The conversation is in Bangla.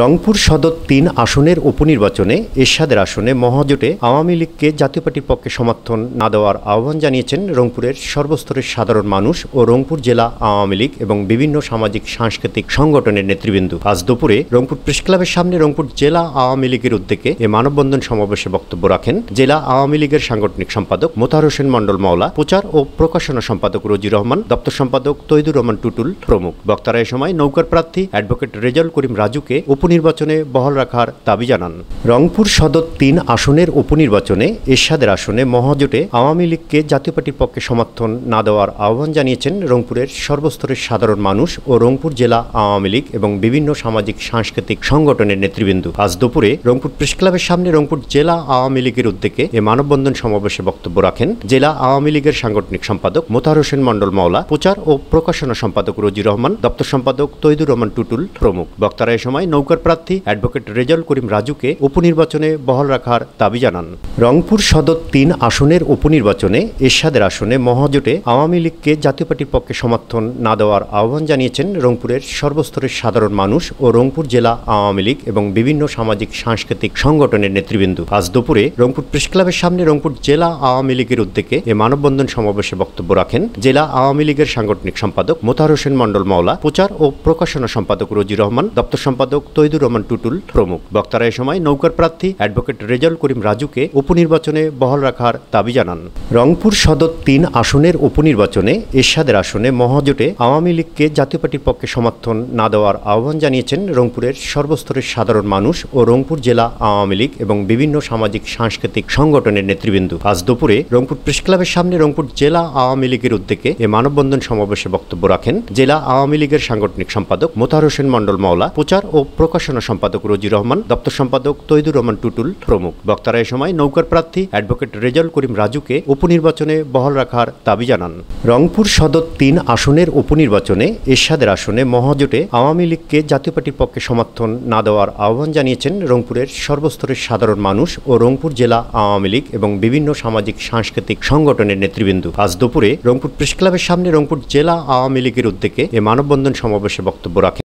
রংপুর সদর তিন আসনের উপনির্বাচনে এরশাদের আসনে মহাজোটে আওয়ামী লীগকে জাতীয় পার্টির পক্ষে সমর্থন না দেওয়ার আহ্বান জানিয়েছেন রংপুরের সর্বস্তরের সাধারণ মানুষ ও রংপুর জেলা আওয়ামী লীগ এবং বিভিন্ন সামাজিক সাংস্কৃতিক সংগঠনের নেতৃবৃন্দ আজ দুপুরে রংপুর প্রেসক্লাবের সামনে রংপুর জেলা আওয়ামী লীগের উদ্যোগে এ মানববন্ধন সমাবেশে বক্তব্য রাখেন জেলা আওয়ামী লীগের সাংগঠনিক সম্পাদক মোতার হোসেন মণ্ডল মাওলা প্রচার ও প্রকাশনা সম্পাদক রজি রহমান দপ্তর সম্পাদক তৈদুর রহমান টুটুল প্রমুখ বক্তারা এ সময় নৌকার প্রার্থী অ্যাডভোকেট রেজাল করিম রাজুকে উপ উপনির্বাচনে বহাল রাখার দাবি জানান রংপুর সদর তিন আসনের উপনির্বাচনে এরশাদের আসনে মহাজোটে আওয়ামী লীগকে জাতীয় পার্টির পক্ষে সমর্থন না দেওয়ার আহ্বান জানিয়েছেন রংপুরের সর্বস্তরের সাধারণ মানুষ ও রংপুর জেলা আওয়ামী লীগ এবং বিভিন্ন সামাজিক সাংস্কৃতিক সংগঠনের নেতৃবৃন্দ আজ দুপুরে রংপুর প্রেসক্লাবের সামনে রংপুর জেলা আওয়ামী লীগের উদ্যোগে এ মানববন্ধন সমাবেশে বক্তব্য রাখেন জেলা আওয়ামী লীগের সাংগঠনিক সম্পাদক মোতার হোসেন মন্ডল মাওলা প্রচার ও প্রকাশনা সম্পাদক রোজি রহমান দপ্তর সম্পাদক তৈদুর রহমান টুটুল প্রমুখ বক্তারা এ সময় নৌকা সরকার প্রার্থী অ্যাডভোকেট রেজাল করিম রাজুকে উপনির্বাচনে বহাল রাখার দাবি জানান রংপুর সদর তিন আসনের উপনির্বাচনে এরশাদের আসনে মহাজোটে আওয়ামী লীগকে জাতীয় পার্টির পক্ষে সমর্থন না দেওয়ার আহ্বান জানিয়েছেন রংপুরের সর্বস্তরের সাধারণ মানুষ ও রংপুর জেলা আওয়ামী লীগ এবং বিভিন্ন সামাজিক সাংস্কৃতিক সংগঠনের নেতৃবৃন্দ আজ দুপুরে রংপুর প্রেসক্লাবের সামনে রংপুর জেলা আওয়ামী লীগের উদ্যোগে এ মানববন্ধন সমাবেশে বক্তব্য রাখেন জেলা আওয়ামী লীগের সাংগঠনিক সম্পাদক মোতাহার হোসেন মণ্ডল মাওলা প্রচার ও প্রকাশনা সম্পাদক রোজি রহমান দপ্তর সম্পাদক তৈদুর রহমান টুটুল প্রমুখ বক্তারা এ সময় নৌকার প্রার্থী অ্যাডভোকেট রেজাল করিম রাজুকে উপনির্বাচনে বহাল রাখার দাবি জানান রংপুর সদর তিন আসনের উপনির্বাচনে এরশাদের আসনে মহাজোটে আওয়ামী লীগকে জাতীয় পার্টির পক্ষে সমর্থন না দেওয়ার আহ্বান জানিয়েছেন রংপুরের সর্বস্তরের সাধারণ মানুষ ও রংপুর জেলা আওয়ামী লীগ এবং বিভিন্ন সামাজিক সাংস্কৃতিক সংগঠনের নেতৃবৃন্দ আজ দুপুরে রংপুর প্রেস ক্লাবের সামনে রংপুর জেলা আওয়ামী লীগের উদ্যোগে এ মানববন্ধন সমাবেশে বক্তব্য রাখেন জেলা আওয়ামী লীগের সাংগঠনিক সম্পাদক মোতার হোসেন মণ্ডল মাওলা প্রচার ও প্রকাশনা সম্পাদক রোজি রহমান দপ্তর সম্পাদক তৈদুর রহমান টুটুল প্রমুখ বক্তারা এ সময় নৌকার প্রার্থী অ্যাডভোকেট রেজাল করিম রাজুকে উপনির্বাচনে বহাল রাখার দাবি জানান রংপুর সদর তিন আসনের উপনির্বাচনে এরশাদের আসনে মহাজোটে আওয়ামী লীগকে জাতীয় পার্টির পক্ষে সমর্থন না দেওয়ার আহ্বান জানিয়েছেন রংপুরের সর্বস্তরের সাধারণ মানুষ ও রংপুর জেলা আওয়ামী লীগ এবং বিভিন্ন সামাজিক সাংস্কৃতিক সংগঠনের নেতৃবৃন্দ আজ দুপুরে রংপুর প্রেসক্লাবের সামনে রংপুর জেলা আওয়ামী লীগের উদ্যোগে এ মানববন্ধন সমাবেশে বক্তব্য রাখেন